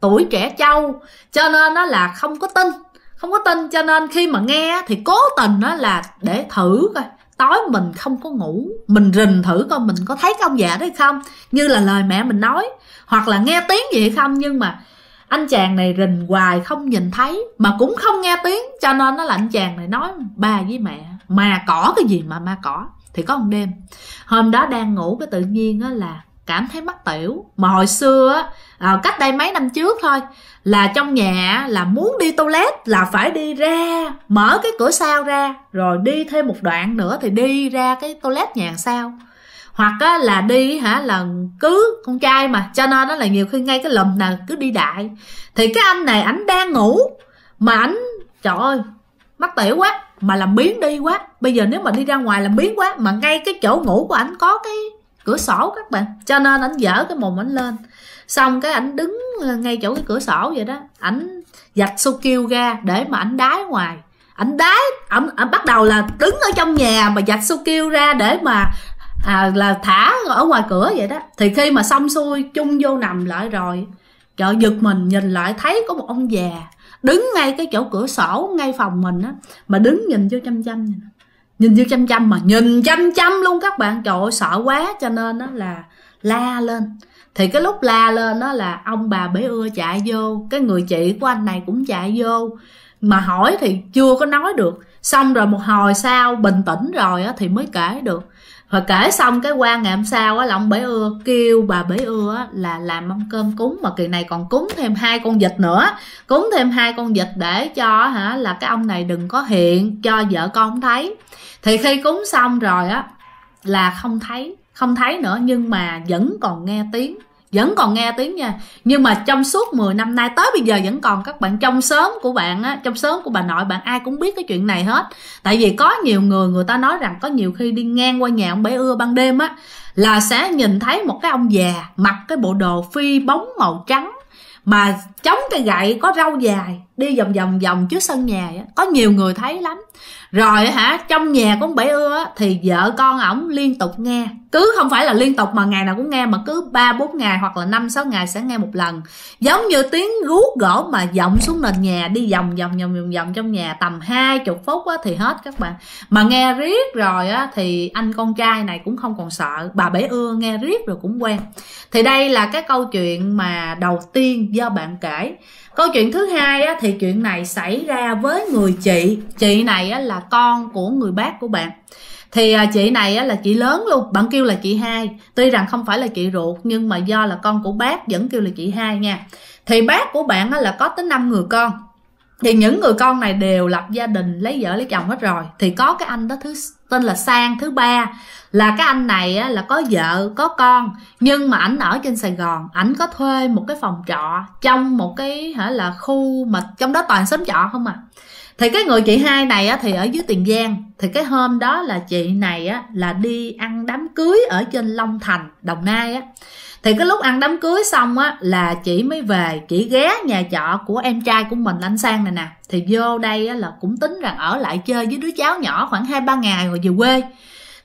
tuổi trẻ trâu cho nên nó là không có tin không có tin cho nên khi mà nghe thì cố tình nó là để thử coi tối mình không có ngủ mình rình thử coi mình có thấy cái ông già đấy không như là lời mẹ mình nói hoặc là nghe tiếng gì hay không nhưng mà anh chàng này rình hoài không nhìn thấy mà cũng không nghe tiếng cho nên nó là anh chàng này nói ba với mẹ mà cỏ cái gì mà ma cỏ thì có một đêm hôm đó đang ngủ cái tự nhiên á là cảm thấy mắc tiểu mà hồi xưa á à, cách đây mấy năm trước thôi là trong nhà là muốn đi toilet là phải đi ra mở cái cửa sau ra rồi đi thêm một đoạn nữa thì đi ra cái toilet nhà sau hoặc á, là đi hả là cứ con trai mà cho nên nó là nhiều khi ngay cái lầm nào cứ đi đại thì cái anh này ảnh đang ngủ mà ảnh trời ơi mắc tiểu quá mà làm biến đi quá bây giờ nếu mà đi ra ngoài làm biến quá mà ngay cái chỗ ngủ của ảnh có cái cửa sổ các bạn cho nên ảnh dở cái mồm ảnh lên xong cái ảnh đứng ờ, ngay chỗ cái cửa sổ vậy đó ảnh dạch xô kêu ra để mà ảnh đái ngoài ảnh đái ảnh, ảnh bắt đầu là đứng ở trong nhà mà dạch xô kêu ra để mà à, là thả ở ngoài cửa vậy đó thì khi mà xong xuôi chung vô nằm lại rồi chợ giật mình nhìn lại thấy có một ông già đứng ngay cái chỗ cửa sổ ngay phòng mình á mà đứng nhìn vô chăm chăm nhìn vô chăm chăm mà nhìn chăm chăm luôn các bạn trời ơi sợ quá cho nên đó là la lên thì cái lúc la lên đó là ông bà bể ưa chạy vô cái người chị của anh này cũng chạy vô mà hỏi thì chưa có nói được xong rồi một hồi sau bình tĩnh rồi á, thì mới kể được rồi kể xong cái qua ngày hôm sau á là ông bể ưa kêu bà bể ưa á là làm mâm cơm cúng mà kỳ này còn cúng thêm hai con vịt nữa cúng thêm hai con vịt để cho hả là cái ông này đừng có hiện cho vợ con thấy thì khi cúng xong rồi á là không thấy không thấy nữa nhưng mà vẫn còn nghe tiếng vẫn còn nghe tiếng nha nhưng mà trong suốt 10 năm nay tới bây giờ vẫn còn các bạn trong sớm của bạn á trong sớm của bà nội bạn ai cũng biết cái chuyện này hết tại vì có nhiều người người ta nói rằng có nhiều khi đi ngang qua nhà ông bé ưa ban đêm á là sẽ nhìn thấy một cái ông già mặc cái bộ đồ phi bóng màu trắng mà chống cây gậy có rau dài đi vòng vòng vòng trước sân nhà có nhiều người thấy lắm rồi hả trong nhà của ông bảy ưa thì vợ con ổng liên tục nghe cứ không phải là liên tục mà ngày nào cũng nghe mà cứ ba bốn ngày hoặc là năm sáu ngày sẽ nghe một lần giống như tiếng rút gỗ mà vọng xuống nền nhà đi vòng vòng vòng vòng vòng trong nhà tầm hai chục phút á, thì hết các bạn mà nghe riết rồi á, thì anh con trai này cũng không còn sợ bà bảy ưa nghe riết rồi cũng quen thì đây là cái câu chuyện mà đầu tiên do bạn kể kể câu chuyện thứ hai á, thì chuyện này xảy ra với người chị chị này á, là con của người bác của bạn thì à, chị này á, là chị lớn luôn bạn kêu là chị hai tuy rằng không phải là chị ruột nhưng mà do là con của bác vẫn kêu là chị hai nha thì bác của bạn á, là có tới năm người con thì những người con này đều lập gia đình lấy vợ lấy chồng hết rồi thì có cái anh đó thứ tên là sang thứ ba là cái anh này á, là có vợ có con nhưng mà ảnh ở trên sài gòn ảnh có thuê một cái phòng trọ trong một cái hả là khu mà trong đó toàn xóm trọ không à thì cái người chị hai này á, thì ở dưới tiền giang thì cái hôm đó là chị này á, là đi ăn đám cưới ở trên long thành đồng nai á thì cái lúc ăn đám cưới xong á là chị mới về chị ghé nhà trọ của em trai của mình anh sang này nè thì vô đây á, là cũng tính rằng ở lại chơi với đứa cháu nhỏ khoảng hai ba ngày rồi về quê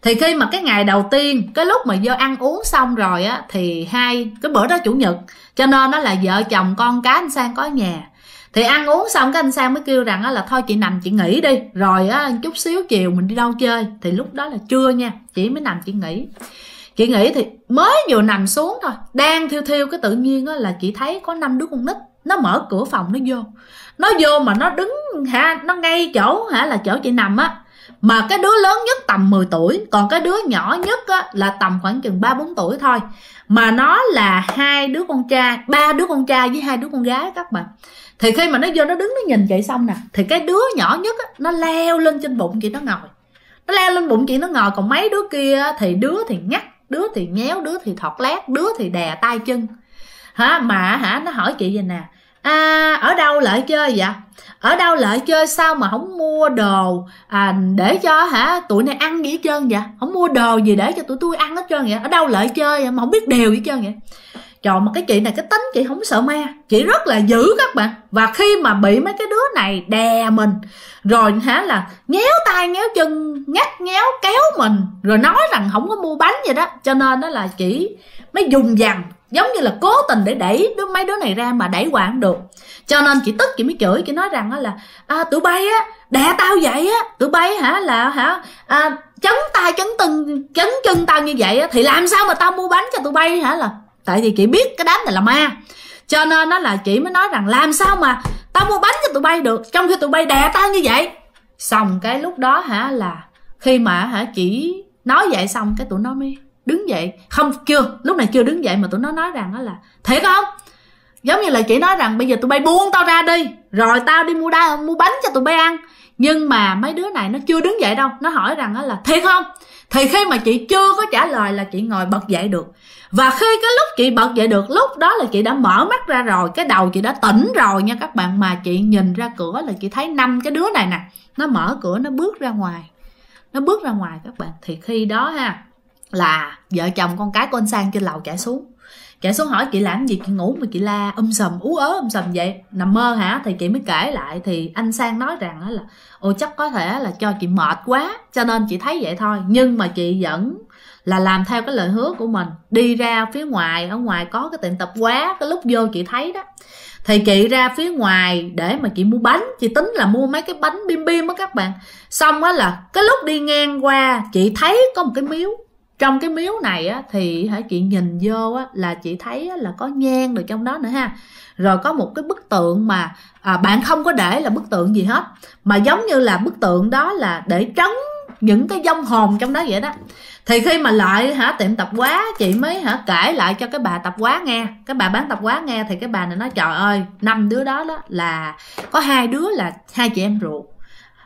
thì khi mà cái ngày đầu tiên cái lúc mà vô ăn uống xong rồi á thì hai cái bữa đó chủ nhật cho nên nó là vợ chồng con cái anh sang có nhà thì ăn uống xong cái anh sang mới kêu rằng á là thôi chị nằm chị nghỉ đi rồi á chút xíu chiều mình đi đâu chơi thì lúc đó là trưa nha chị mới nằm chị nghỉ chị nghĩ thì mới vừa nằm xuống thôi đang thiêu thiêu cái tự nhiên á là chị thấy có năm đứa con nít nó mở cửa phòng nó vô nó vô mà nó đứng hả nó ngay chỗ hả là chỗ chị nằm á mà cái đứa lớn nhất tầm 10 tuổi còn cái đứa nhỏ nhất á, là tầm khoảng chừng ba bốn tuổi thôi mà nó là hai đứa con trai ba đứa con trai với hai đứa con gái các bạn thì khi mà nó vô nó đứng nó nhìn chị xong nè thì cái đứa nhỏ nhất á, nó leo lên trên bụng chị nó ngồi nó leo lên bụng chị nó ngồi còn mấy đứa kia thì đứa thì ngắt đứa thì nhéo đứa thì thọt lát đứa thì đè tay chân hả mà hả nó hỏi chị vậy nè à ở đâu lợi chơi vậy ở đâu lợi chơi sao mà không mua đồ à, để cho hả tụi này ăn gì hết trơn vậy không mua đồ gì để cho tụi tôi ăn hết trơn vậy ở đâu lợi chơi vậy mà không biết điều gì hết trơn vậy chọn một cái chị này cái tính chị không sợ ma chị rất là dữ các bạn và khi mà bị mấy cái đứa này đè mình rồi hả là nhéo tay nhéo chân ngắt nhéo kéo mình rồi nói rằng không có mua bánh gì đó cho nên đó là chỉ mới dùng dằn giống như là cố tình để đẩy đứa mấy đứa này ra mà đẩy hoài được cho nên chị tức chị mới chửi chị nói rằng là à, tụi bay á đè tao vậy á tụi bay hả là hả à, chấn tay chấn từng chấn chân tao như vậy á thì làm sao mà tao mua bánh cho tụi bay hả là tại vì chị biết cái đám này là ma cho nên nó là chị mới nói rằng làm sao mà tao mua bánh cho tụi bay được trong khi tụi bay đè tao như vậy xong cái lúc đó hả là khi mà hả chị nói vậy xong cái tụi nó mới đứng dậy không chưa lúc này chưa đứng dậy mà tụi nó nói rằng đó là thiệt không giống như là chị nói rằng bây giờ tụi bay buông tao ra đi rồi tao đi mua đa mua bánh cho tụi bay ăn nhưng mà mấy đứa này nó chưa đứng dậy đâu nó hỏi rằng đó là thiệt không thì khi mà chị chưa có trả lời là chị ngồi bật dậy được và khi cái lúc chị bật dậy được lúc đó là chị đã mở mắt ra rồi cái đầu chị đã tỉnh rồi nha các bạn mà chị nhìn ra cửa là chị thấy năm cái đứa này nè nó mở cửa nó bước ra ngoài nó bước ra ngoài các bạn thì khi đó ha là vợ chồng con cái của anh sang trên lầu chạy xuống chạy xuống hỏi chị làm gì chị ngủ mà chị la um sầm ú ớ um sầm vậy nằm mơ hả thì chị mới kể lại thì anh sang nói rằng là ồ chắc có thể là cho chị mệt quá cho nên chị thấy vậy thôi nhưng mà chị vẫn là làm theo cái lời hứa của mình đi ra phía ngoài ở ngoài có cái tiệm tập quá cái lúc vô chị thấy đó thì chị ra phía ngoài để mà chị mua bánh chị tính là mua mấy cái bánh bim bim á các bạn xong á là cái lúc đi ngang qua chị thấy có một cái miếu trong cái miếu này á thì hả chị nhìn vô á là chị thấy á, là có nhang được trong đó nữa ha rồi có một cái bức tượng mà à, bạn không có để là bức tượng gì hết mà giống như là bức tượng đó là để trấn những cái dông hồn trong đó vậy đó thì khi mà lại hả tiệm tập quá chị mới hả kể lại cho cái bà tập quá nghe cái bà bán tập quá nghe thì cái bà này nói trời ơi năm đứa đó đó là có hai đứa là hai chị em ruột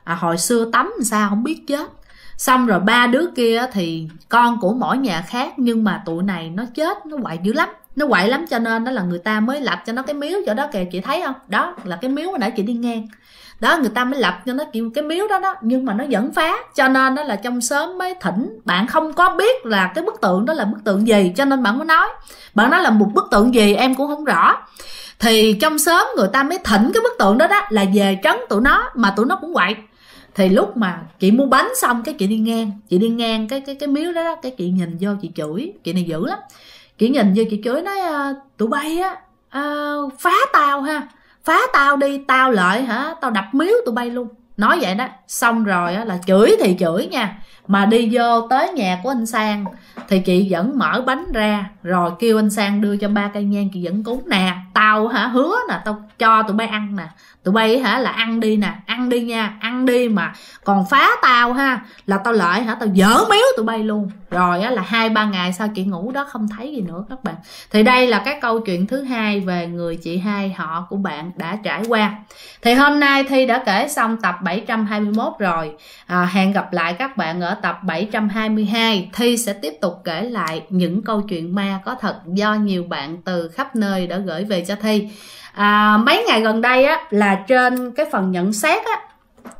à, hồi xưa tắm sao không biết chết xong rồi ba đứa kia thì con của mỗi nhà khác nhưng mà tụi này nó chết nó quậy dữ lắm nó quậy lắm cho nên đó là người ta mới lập cho nó cái miếu chỗ đó kìa chị thấy không đó là cái miếu hồi nãy chị đi ngang đó người ta mới lập cho nó kiểu cái miếu đó đó nhưng mà nó vẫn phá cho nên đó là trong sớm mới thỉnh bạn không có biết là cái bức tượng đó là bức tượng gì cho nên bạn mới nói bạn nói là một bức tượng gì em cũng không rõ thì trong sớm người ta mới thỉnh cái bức tượng đó đó là về trấn tụi nó mà tụi nó cũng quậy thì lúc mà chị mua bánh xong cái chị đi ngang chị đi ngang cái cái cái miếu đó đó cái chị nhìn vô chị chửi chị này dữ lắm chị nhìn vô chị chửi nói ờ, tụi bay á à, phá tao ha phá tao đi tao lợi hả tao đập miếu tụi bay luôn nói vậy đó xong rồi là chửi thì chửi nha mà đi vô tới nhà của anh sang thì chị vẫn mở bánh ra rồi kêu anh sang đưa cho ba cây nhang chị vẫn cúng nè tao hả hứa nè tao cho tụi bay ăn nè tụi bay hả là ăn đi nè ăn đi nha ăn đi mà còn phá tao ha là tao lại hả tao dở miếu tụi bay luôn rồi á là hai ba ngày sau chị ngủ đó không thấy gì nữa các bạn thì đây là cái câu chuyện thứ hai về người chị hai họ của bạn đã trải qua thì hôm nay thi đã kể xong tập 721 rồi à, hẹn gặp lại các bạn ở tập 722 thi sẽ tiếp tục kể lại những câu chuyện ma có thật do nhiều bạn từ khắp nơi đã gửi về cho cho thi à, mấy ngày gần đây á là trên cái phần nhận xét á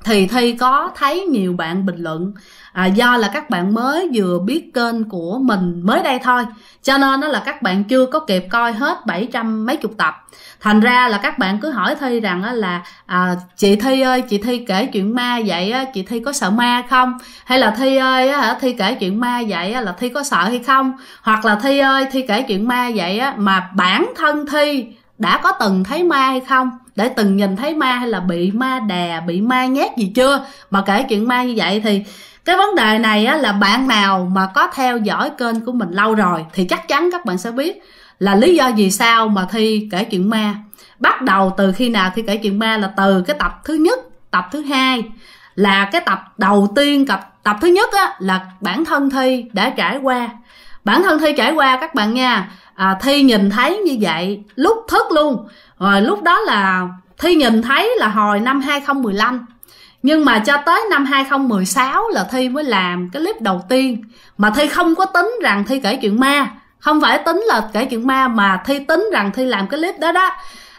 thì thi có thấy nhiều bạn bình luận à, do là các bạn mới vừa biết kênh của mình mới đây thôi cho nên nó là các bạn chưa có kịp coi hết 700 mấy chục tập thành ra là các bạn cứ hỏi thi rằng là à, chị thi ơi chị thi kể chuyện ma vậy chị thi có sợ ma không hay là thi ơi thi kể chuyện ma vậy là thi có sợ hay không hoặc là thi ơi thi kể chuyện ma vậy mà bản thân thi đã có từng thấy ma hay không để từng nhìn thấy ma hay là bị ma đè bị ma nhét gì chưa mà kể chuyện ma như vậy thì cái vấn đề này á, là bạn nào mà có theo dõi kênh của mình lâu rồi thì chắc chắn các bạn sẽ biết là lý do gì sao mà thi kể chuyện ma bắt đầu từ khi nào thi kể chuyện ma là từ cái tập thứ nhất tập thứ hai là cái tập đầu tiên tập tập thứ nhất á, là bản thân thi đã trải qua bản thân thi trải qua các bạn nha à, thi nhìn thấy như vậy lúc thức luôn rồi lúc đó là thi nhìn thấy là hồi năm 2015 nhưng mà cho tới năm 2016 là Thi mới làm cái clip đầu tiên Mà Thi không có tính rằng Thi kể chuyện ma Không phải tính là kể chuyện ma mà Thi tính rằng Thi làm cái clip đó đó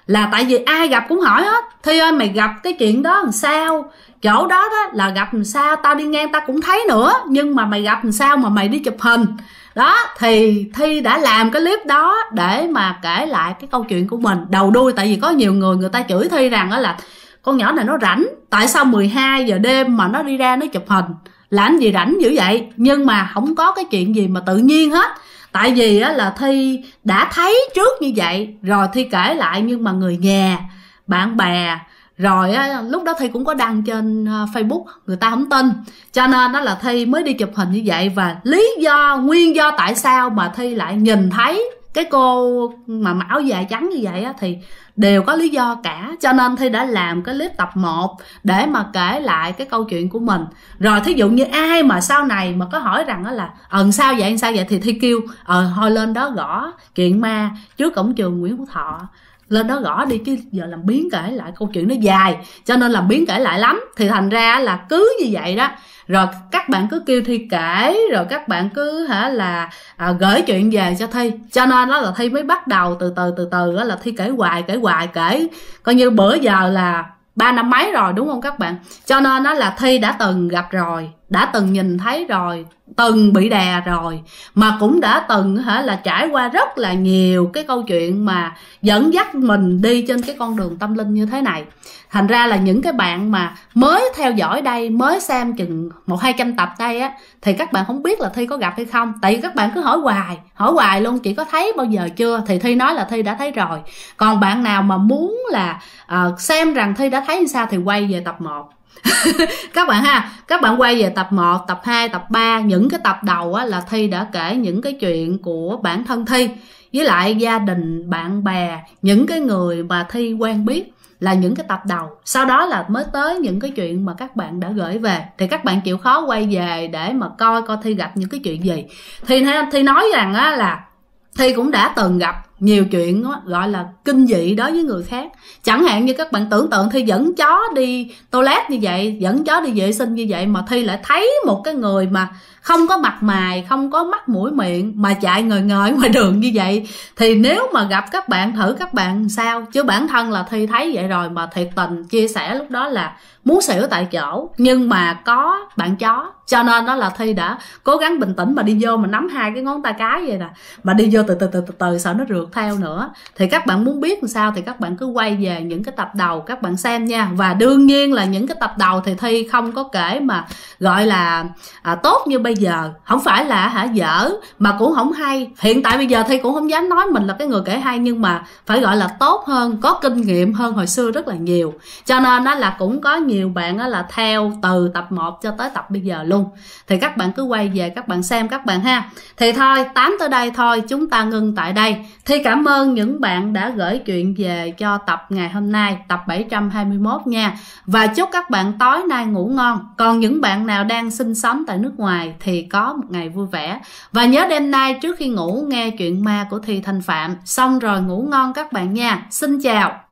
Là tại vì ai gặp cũng hỏi hết Thi ơi mày gặp cái chuyện đó làm sao Chỗ đó đó là gặp làm sao Tao đi ngang tao cũng thấy nữa Nhưng mà mày gặp làm sao mà mày đi chụp hình đó thì thi đã làm cái clip đó để mà kể lại cái câu chuyện của mình đầu đuôi tại vì có nhiều người người ta chửi thi rằng đó là con nhỏ này nó rảnh tại sao 12 giờ đêm mà nó đi ra nó chụp hình làm gì rảnh dữ vậy nhưng mà không có cái chuyện gì mà tự nhiên hết tại vì á, là thi đã thấy trước như vậy rồi thi kể lại nhưng mà người nhà bạn bè rồi lúc đó thi cũng có đăng trên ờ, facebook người ta không tin cho nên đó là thi mới đi chụp hình như vậy và lý do nguyên do tại sao mà thi lại nhìn thấy cái cô mà mặc áo dài trắng như vậy thì đều có lý do cả cho nên thi đã làm cái clip tập 1 để mà kể lại cái câu chuyện của mình rồi thí dụ như ai mà sau này mà có hỏi rằng là ẩn ờ, sao vậy sao vậy thì thi kêu ờ thôi lên đó gõ kiện ma trước cổng trường nguyễn hữu thọ lên đó gõ đi chứ giờ làm biến kể lại câu chuyện nó dài cho nên làm biến kể lại lắm thì thành ra là cứ như vậy đó rồi các bạn cứ kêu thi kể rồi các bạn cứ hả là à, gửi chuyện về cho thi cho nên đó là thi mới bắt đầu từ từ từ từ đó là thi kể hoài kể hoài kể coi như bữa giờ là ba năm mấy rồi đúng không các bạn cho nên nó là thi đã từng gặp rồi đã từng nhìn thấy rồi từng bị đè rồi mà cũng đã từng hả là trải qua rất là nhiều cái câu chuyện mà dẫn dắt mình đi trên cái con đường tâm linh như thế này thành ra là những cái bạn mà mới theo dõi đây mới xem chừng một hai trăm tập đây á thì các bạn không biết là thi có gặp hay không tại vì các bạn cứ hỏi hoài hỏi hoài luôn chỉ có thấy bao giờ chưa thì thi nói là thi đã thấy rồi còn bạn nào mà muốn là uh, xem rằng thi đã thấy như sao thì quay về tập 1 các bạn ha các bạn quay về tập 1 tập 2 tập 3 những cái tập đầu á, là thi đã kể những cái chuyện của bản thân thi với lại gia đình bạn bè những cái người mà thi quen biết là những cái tập đầu sau đó là mới tới những cái chuyện mà các bạn đã gửi về thì các bạn chịu khó quay về để mà coi coi thi gặp những cái chuyện gì thì thi nói rằng á là thi cũng đã từng gặp nhiều chuyện gọi là kinh dị đối với người khác chẳng hạn như các bạn tưởng tượng thi dẫn chó đi toilet như vậy dẫn chó đi vệ sinh như vậy mà thi lại thấy một cái người mà không có mặt mày không có mắt mũi miệng mà chạy ngời ngời ngoài đường như vậy thì nếu mà gặp các bạn thử các bạn sao chứ bản thân là thi thấy vậy rồi mà thiệt tình chia sẻ lúc đó là muốn xỉu tại chỗ nhưng mà có bạn chó cho nên đó là thi đã cố gắng bình tĩnh mà đi vô mà nắm hai cái ngón tay cái vậy nè mà đi vô từ từ từ từ, từ sợ nó rượt theo nữa thì các bạn muốn biết làm sao thì các bạn cứ quay về những cái tập đầu các bạn xem nha và đương nhiên là những cái tập đầu thì thi không có kể mà gọi là à, tốt như bây giờ không phải là hả dở mà cũng không hay hiện tại bây giờ thi cũng không dám nói mình là cái người kể hay nhưng mà phải gọi là tốt hơn có kinh nghiệm hơn hồi xưa rất là nhiều cho nên đó là cũng có nhiều bạn đó là theo từ tập 1 cho tới tập bây giờ luôn thì các bạn cứ quay về các bạn xem các bạn ha thì thôi tám tới đây thôi chúng ta ngưng tại đây Thi cảm ơn những bạn đã gửi chuyện về cho tập ngày hôm nay, tập 721 nha. Và chúc các bạn tối nay ngủ ngon. Còn những bạn nào đang sinh sống tại nước ngoài thì có một ngày vui vẻ. Và nhớ đêm nay trước khi ngủ nghe chuyện ma của Thi Thanh Phạm. Xong rồi ngủ ngon các bạn nha. Xin chào.